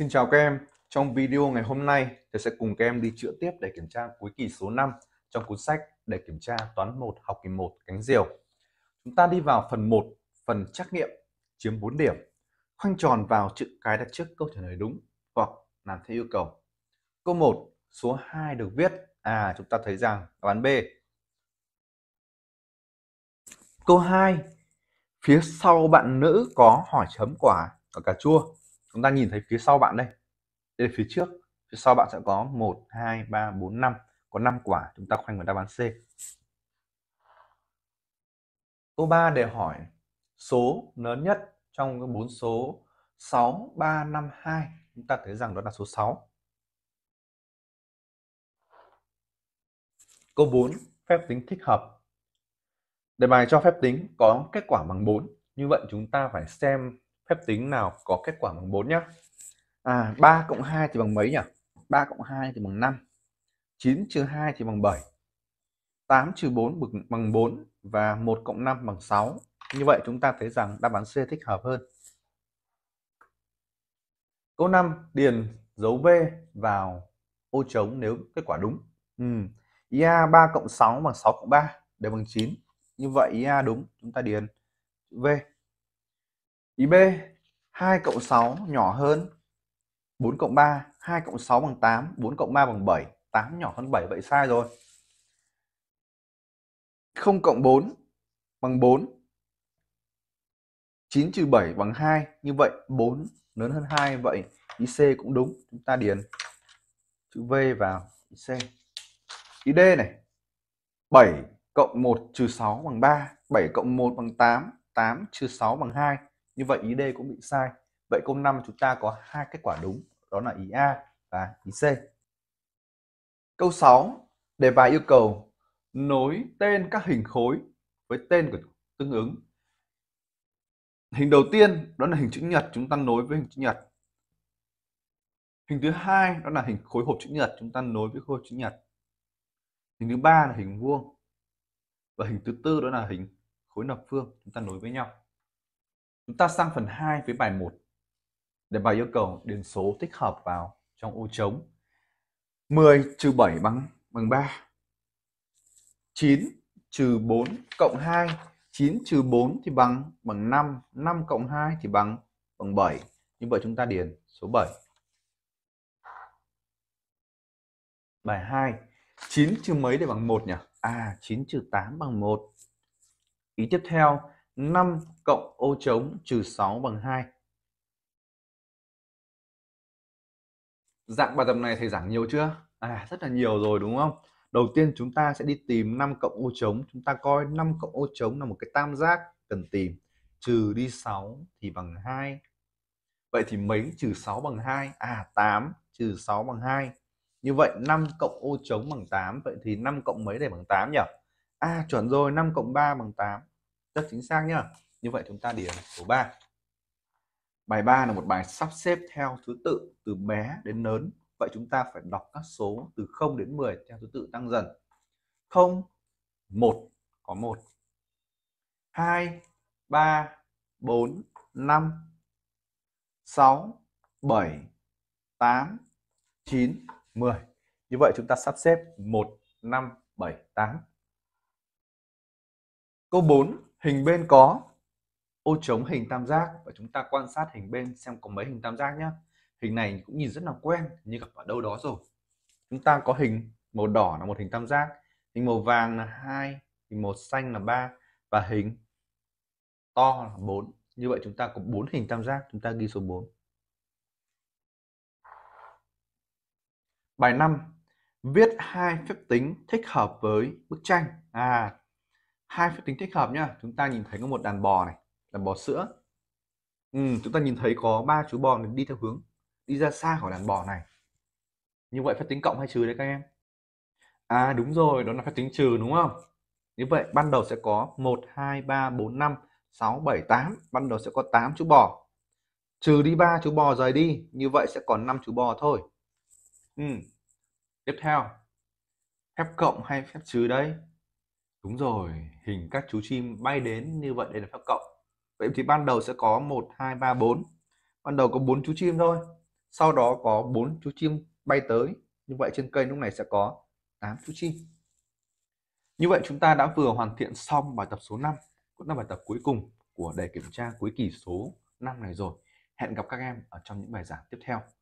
Xin chào các em, trong video ngày hôm nay tôi sẽ cùng các em đi chữa tiếp để kiểm tra cuối kỳ số 5 trong cuốn sách để kiểm tra toán 1 học kỳ 1 cánh diều. Chúng ta đi vào phần 1, phần trắc nghiệm chiếm 4 điểm. Khoanh tròn vào chữ cái đặt trước câu trả lời đúng hoặc làm theo yêu cầu. Câu 1, số 2 được viết. À, chúng ta thấy rằng đáp án B. Câu 2, phía sau bạn nữ có hỏi chấm quả và cà chua chúng ta nhìn thấy phía sau bạn đây đây là phía trước phía sau bạn sẽ có 1 2 3 4 5 có 5 quả chúng ta khoanh vào đáp án C câu 3 để hỏi số lớn nhất trong cái bốn số 6 3 5 2 chúng ta thấy rằng đó là số 6 câu 4 phép tính thích hợp Đề bài cho phép tính có kết quả bằng 4. Như vậy chúng ta phải xem phép tính nào có kết quả bằng 4 nhé. À, 3 cộng 2 thì bằng mấy nhỉ? 3 cộng 2 thì bằng 5. 9 trừ 2 thì bằng 7. 8 trừ 4 bằng 4 và 1 cộng 5 bằng 6. Như vậy chúng ta thấy rằng đáp án C thích hợp hơn. Câu 5, điền dấu V vào ô trống nếu kết quả đúng. Ừ. IA 3 cộng 6 bằng 6 cộng 3 đều bằng 9. Như vậy IA đúng, chúng ta điền V. Ý B, 2 cộng 6 nhỏ hơn 4 cộng 3, 2 cộng 6 bằng 8, 4 cộng 3 bằng 7, 8 nhỏ hơn 7 vậy sai rồi. 0 cộng 4 bằng 4. 9 trừ 7 bằng 2, như vậy 4 lớn hơn 2 vậy ý C cũng đúng. Chúng ta điền chữ V vào ý C. Ý D này. 7 cộng 1 trừ 6 bằng 3, 7 cộng 1 bằng 8, 8 trừ 6 bằng 2. Như vậy ý D cũng bị sai. Vậy câu 5 chúng ta có hai kết quả đúng, đó là ý A và ý C. Câu 6, đề bài yêu cầu nối tên các hình khối với tên của tương ứng. Hình đầu tiên đó là hình chữ nhật, chúng ta nối với hình chữ nhật. Hình thứ hai đó là hình khối hộp chữ nhật, chúng ta nối với khối hộp chữ nhật. Hình thứ ba là hình vuông. Và hình thứ tư đó là hình khối lập phương, chúng ta nối với nhau. Chúng ta sang phần 2 với bài 1. Để bài yêu cầu điền số thích hợp vào trong ô trống. 10 trừ 7 bằng bằng 3. 9 trừ 4 cộng 2. 9 trừ 4 thì bằng bằng 5. 5 cộng 2 thì bằng bằng 7. Như vậy chúng ta điền số 7. Bài 2. 9 trừ mấy để bằng 1 nhỉ? À, 9 trừ 8 bằng 1. Ý tiếp theo, 5 cộng ô trống trừ 6 bằng 2. Dạng bài tập này thầy giảng nhiều chưa? À, rất là nhiều rồi đúng không? Đầu tiên chúng ta sẽ đi tìm 5 cộng ô trống. Chúng ta coi 5 cộng ô trống là một cái tam giác cần tìm. Trừ đi 6 thì bằng 2. Vậy thì mấy trừ 6 bằng 2? À, 8 trừ 6 bằng 2. Như vậy 5 cộng ô trống bằng 8. Vậy thì 5 cộng mấy để bằng 8 nhỉ? À, chuẩn rồi, 5 cộng 3 bằng 8 rất chính xác nhá như vậy chúng ta điểm số 3 bài 3 là một bài sắp xếp theo thứ tự từ bé đến lớn vậy chúng ta phải đọc các số từ 0 đến 10 theo thứ tự tăng dần 0 1 có 1 2 3 4 5 6 7 8 9 10 như vậy chúng ta sắp xếp 1 5 7 8 Câu 4, hình bên có ô trống hình tam giác và chúng ta quan sát hình bên xem có mấy hình tam giác nhé. Hình này cũng nhìn rất là quen như gặp ở đâu đó rồi. Chúng ta có hình màu đỏ là một hình tam giác, hình màu vàng là hai, hình màu xanh là ba và hình to là 4. Như vậy chúng ta có bốn hình tam giác, chúng ta ghi số 4. Bài 5. Viết hai phép tính thích hợp với bức tranh. À, hai phép tính thích hợp nhá chúng ta nhìn thấy có một đàn bò này đàn bò sữa ừ, chúng ta nhìn thấy có ba chú bò đi theo hướng đi ra xa khỏi đàn bò này như vậy phép tính cộng hay trừ đấy các em à đúng rồi đó là phép tính trừ đúng không như vậy ban đầu sẽ có 1 2 3 4 5 6 7 8 ban đầu sẽ có 8 chú bò trừ đi ba chú bò rời đi như vậy sẽ còn 5 chú bò thôi ừ. tiếp theo phép cộng hay phép trừ đây Đúng rồi, hình các chú chim bay đến như vậy đây là phép cộng. Vậy thì ban đầu sẽ có 1 2 3 4. Ban đầu có 4 chú chim thôi. Sau đó có 4 chú chim bay tới. Như vậy trên cây lúc này sẽ có 8 chú chim. Như vậy chúng ta đã vừa hoàn thiện xong bài tập số 5, cũng là bài tập cuối cùng của đề kiểm tra cuối kỳ số 5 này rồi. Hẹn gặp các em ở trong những bài giảng tiếp theo.